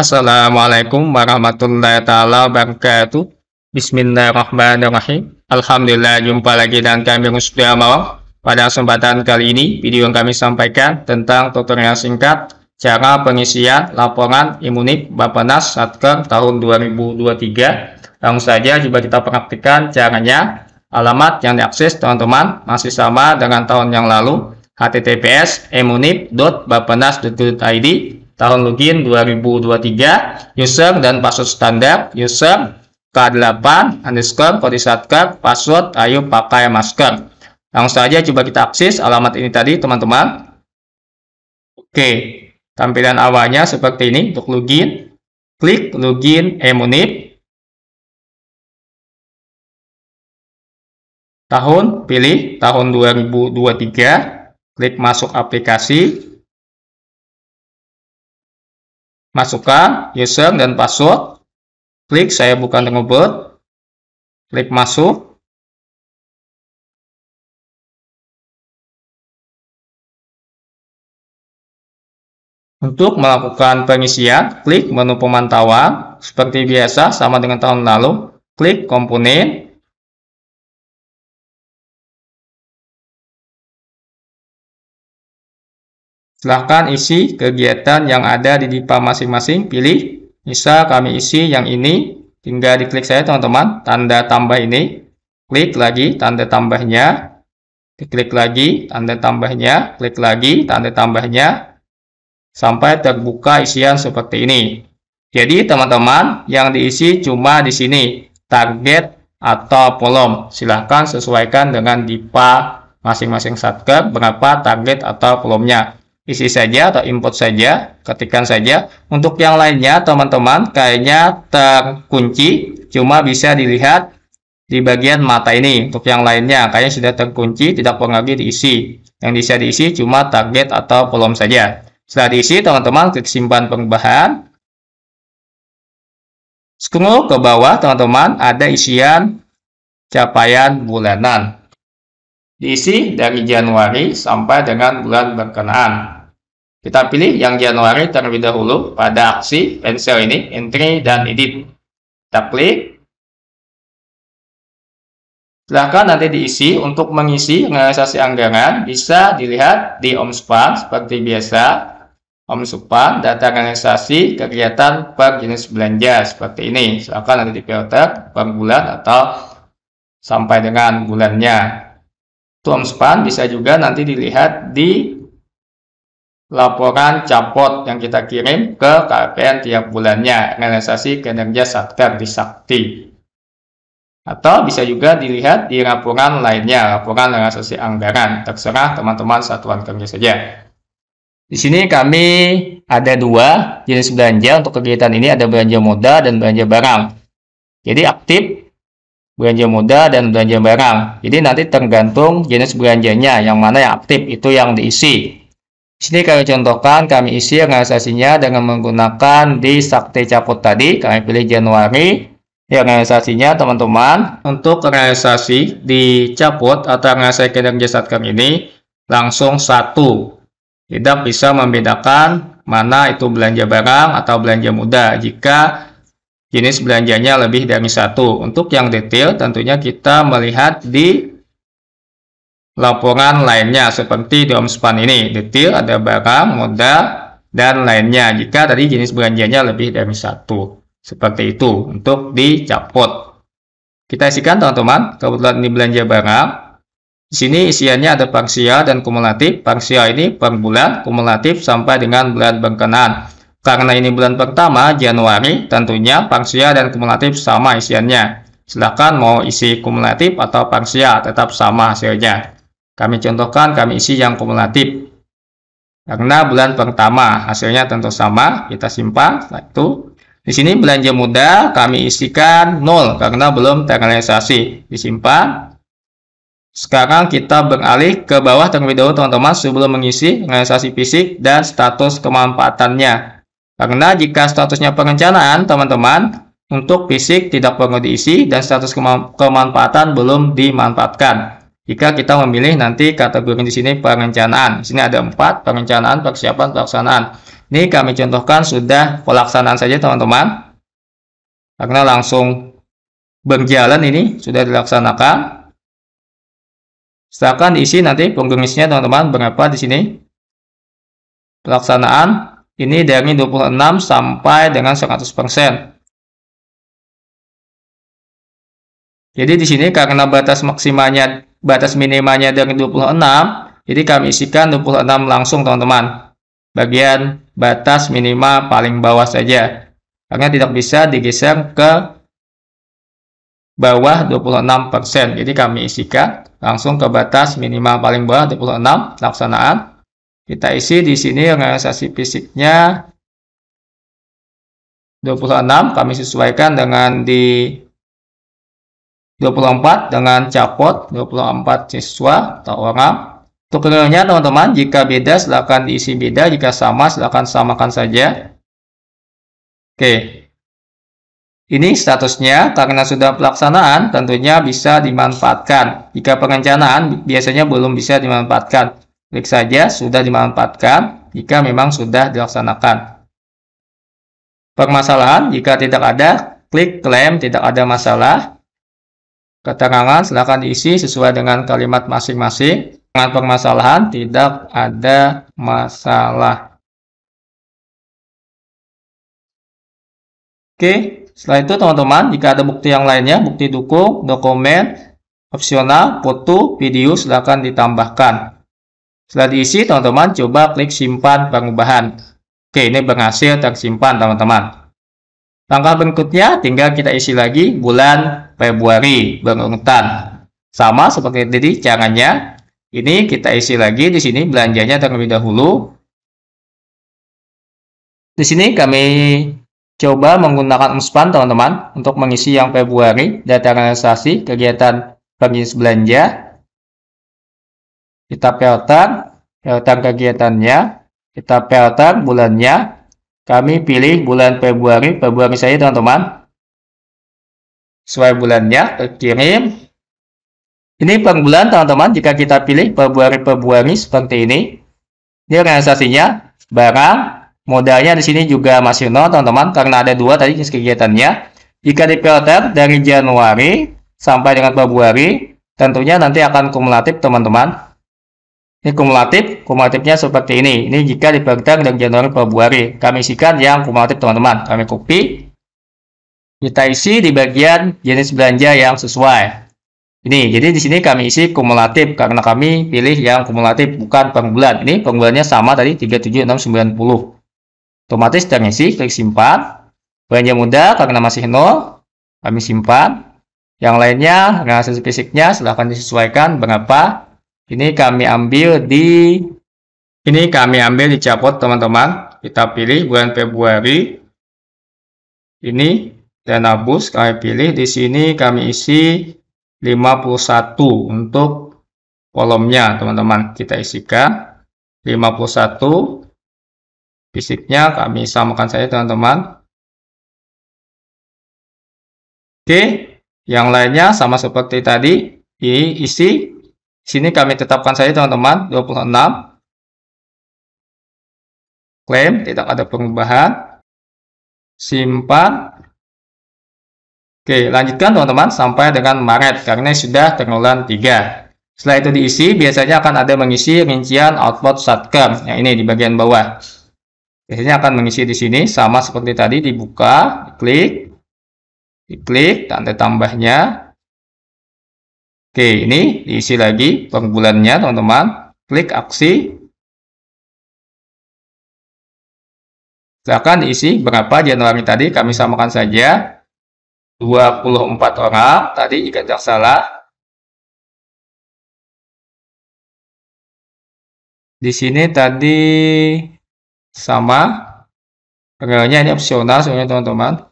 Assalamualaikum warahmatullahi taala wabarakatuh. Bismillahirrahmanirrahim. Alhamdulillah jumpa lagi dengan kami Ustaz Mawang. Pada kesempatan kali ini, video yang kami sampaikan tentang tutorial singkat cara pengisian laporan imunip Bapenas Satker tahun 2023. Langsung saja coba kita praktikkan caranya. Alamat yang diakses teman-teman masih sama dengan tahun yang lalu https imunip.bapenas.id tahun login 2023, user dan password standar, user K8 underscore kode satker password ayo pakai masker. Langsung saja coba kita akses alamat ini tadi teman-teman. Oke, tampilan awalnya seperti ini untuk login. Klik login Emunip. Tahun pilih tahun 2023. Klik masuk aplikasi masukkan user dan password klik saya buka ngebut klik masuk Untuk melakukan pengisian, klik menu pemantauan. Seperti biasa, sama dengan tahun lalu, klik komponen, Silahkan isi kegiatan yang ada di DIPA masing-masing. Pilih, bisa kami isi yang ini. Tinggal diklik saya teman-teman, tanda tambah ini. Klik lagi tanda tambahnya. Klik lagi tanda tambahnya. Klik lagi tanda tambahnya. Sampai terbuka isian seperti ini. Jadi teman-teman, yang diisi cuma di sini. Target atau volume. Silahkan sesuaikan dengan DIPA masing-masing satker berapa target atau kolomnya isi saja atau input saja, ketikkan saja. Untuk yang lainnya, teman-teman, kayaknya terkunci, cuma bisa dilihat di bagian mata ini. Untuk yang lainnya, kayaknya sudah terkunci, tidak perlu lagi diisi. Yang bisa diisi cuma target atau kolom saja. Setelah diisi, teman-teman, klik simpan perubahan. Scroll ke bawah, teman-teman, ada isian capaian bulanan diisi dari Januari sampai dengan bulan berkenaan. Kita pilih yang Januari terlebih dahulu pada aksi pensil ini, entry dan edit. Kita klik. Silahkan nanti diisi untuk mengisi realisasi anggaran bisa dilihat di Omspan seperti biasa. Omspan data realisasi kegiatan per jenis belanja seperti ini. Silahkan nanti di filter per bulan atau sampai dengan bulannya span bisa juga nanti dilihat di laporan capot yang kita kirim ke KPN tiap bulannya, realisasi kinerja satker di Sakti. Atau bisa juga dilihat di laporan lainnya, laporan realisasi anggaran, terserah teman-teman satuan kerja saja. Di sini kami ada dua jenis belanja untuk kegiatan ini, ada belanja modal dan belanja barang. Jadi aktif belanja mudah dan belanja barang. Jadi nanti tergantung jenis belanjanya, yang mana yang aktif itu yang diisi. Di sini kami contohkan, kami isi realisasinya dengan menggunakan di Sakti Caput tadi, kami pilih Januari. Ya, realisasinya teman-teman, untuk realisasi di Caput atau realisasi kinerja Satker ini, langsung satu. Tidak bisa membedakan mana itu belanja barang atau belanja muda jika jenis belanjanya lebih dari satu. Untuk yang detail tentunya kita melihat di laporan lainnya seperti di Omspan ini. Detail ada barang, modal, dan lainnya jika tadi jenis belanjanya lebih dari satu. Seperti itu untuk di capot. Kita isikan teman-teman, kebetulan ini belanja barang. Di sini isiannya ada parsial dan kumulatif. Parsial ini per bulan, kumulatif sampai dengan bulan berkenaan. Karena ini bulan pertama, Januari, tentunya parsial dan kumulatif sama isiannya. Silahkan mau isi kumulatif atau parsial, tetap sama hasilnya. Kami contohkan kami isi yang kumulatif. Karena bulan pertama, hasilnya tentu sama, kita simpan. itu, di sini belanja muda kami isikan 0 karena belum terrealisasi. Disimpan. Sekarang kita beralih ke bawah terlebih dahulu teman-teman sebelum mengisi realisasi fisik dan status kemanfaatannya. Karena jika statusnya perencanaan, teman-teman, untuk fisik tidak perlu diisi dan status kemanfaatan belum dimanfaatkan. Jika kita memilih nanti kategori di sini perencanaan. Di sini ada empat, perencanaan, persiapan, pelaksanaan. Ini kami contohkan sudah pelaksanaan saja teman-teman. Karena langsung berjalan ini sudah dilaksanakan. Setelah diisi nanti penggemisnya teman-teman berapa di sini. Pelaksanaan ini dari 26 sampai dengan 100%. Jadi di sini karena batas maksimalnya, batas minimalnya dari 26, jadi kami isikan 26 langsung teman-teman. Bagian batas minimal paling bawah saja. Karena tidak bisa digeser ke bawah 26%. Jadi kami isikan langsung ke batas minimal paling bawah 26 laksanaan kita isi di sini organisasi fisiknya 26 kami sesuaikan dengan di 24 dengan capot 24 siswa atau orang. Untuk kelihatannya teman-teman jika beda silahkan diisi beda, jika sama silahkan samakan saja. Oke. Ini statusnya karena sudah pelaksanaan tentunya bisa dimanfaatkan. Jika perencanaan biasanya belum bisa dimanfaatkan. Klik saja sudah dimanfaatkan jika memang sudah dilaksanakan. Permasalahan jika tidak ada, klik klaim tidak ada masalah. Keterangan silakan diisi sesuai dengan kalimat masing-masing. Dengan permasalahan tidak ada masalah. Oke, setelah itu teman-teman, jika ada bukti yang lainnya, bukti dukung, dokumen, opsional, foto, video silakan ditambahkan. Setelah diisi, teman-teman coba klik simpan pengubahan. Oke, ini berhasil tersimpan, teman-teman. Langkah berikutnya, tinggal kita isi lagi bulan Februari berurutan. Sama seperti tadi caranya. Ini kita isi lagi di sini belanjanya terlebih dahulu. Di sini kami coba menggunakan umspan teman-teman untuk mengisi yang Februari data realisasi kegiatan pengisi belanja kita pelton, pelton kegiatannya, kita pelton bulannya. Kami pilih bulan Februari, Februari saya teman-teman. Sesuai bulannya, kirim Ini per bulan teman-teman, jika kita pilih Februari-Februari seperti ini. Ini organisasinya, barang, modalnya di sini juga masih nol teman-teman, karena ada dua tadi jenis kegiatannya. Jika di dari Januari sampai dengan Februari, tentunya nanti akan kumulatif teman-teman. Ini kumulatif, kumulatifnya seperti ini. Ini jika dibagikan dari Januari Februari. Kami isikan yang kumulatif teman-teman. Kami copy. Kita isi di bagian jenis belanja yang sesuai. Ini, jadi di sini kami isi kumulatif karena kami pilih yang kumulatif bukan per bulan. Ini per bulannya sama tadi 37690. Otomatis terisi, klik simpan. Belanja muda karena masih nol, kami simpan. Yang lainnya, hasil fisiknya silahkan disesuaikan berapa ini kami ambil di ini kami ambil di capot teman-teman. Kita pilih bulan Februari. Ini dan abus kami pilih di sini kami isi 51 untuk kolomnya teman-teman. Kita isikan 51 fisiknya kami samakan saja teman-teman. Oke, yang lainnya sama seperti tadi, isi sini kami tetapkan saja teman-teman 26 klaim tidak ada perubahan simpan Oke lanjutkan teman-teman sampai dengan Maret karena sudah ternulan 3 setelah itu diisi biasanya akan ada mengisi rincian output satcam yang ini di bagian bawah biasanya akan mengisi di sini sama seperti tadi dibuka diklik diklik tanda tambahnya Oke, ini diisi lagi bulannya, teman-teman. Klik aksi. Silahkan diisi berapa Januari tadi, kami samakan saja. 24 orang, tadi jika tidak salah. Di sini tadi sama. Realnya ini opsional teman-teman.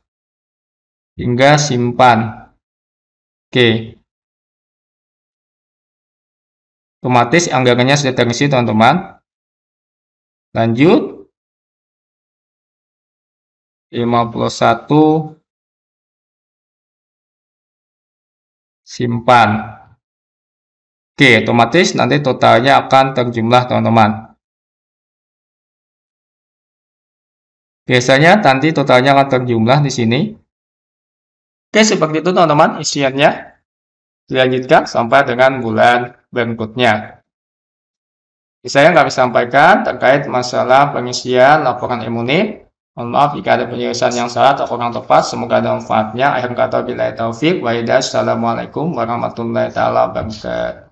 Hingga simpan. Oke, otomatis anggarannya sudah terisi teman-teman lanjut 51 simpan oke otomatis nanti totalnya akan terjumlah teman-teman Biasanya nanti totalnya akan terjumlah di sini. Oke, seperti itu teman-teman isiannya. Dilanjutkan sampai dengan bulan berikutnya. Saya nggak bisa sampaikan terkait masalah pengisian laporan imunif. Mohon maaf jika ada penjelasan yang salah atau kurang tepat. Semoga ada manfaatnya. Akhir kata bila taufik. Waidah. Assalamualaikum warahmatullahi wabarakatuh.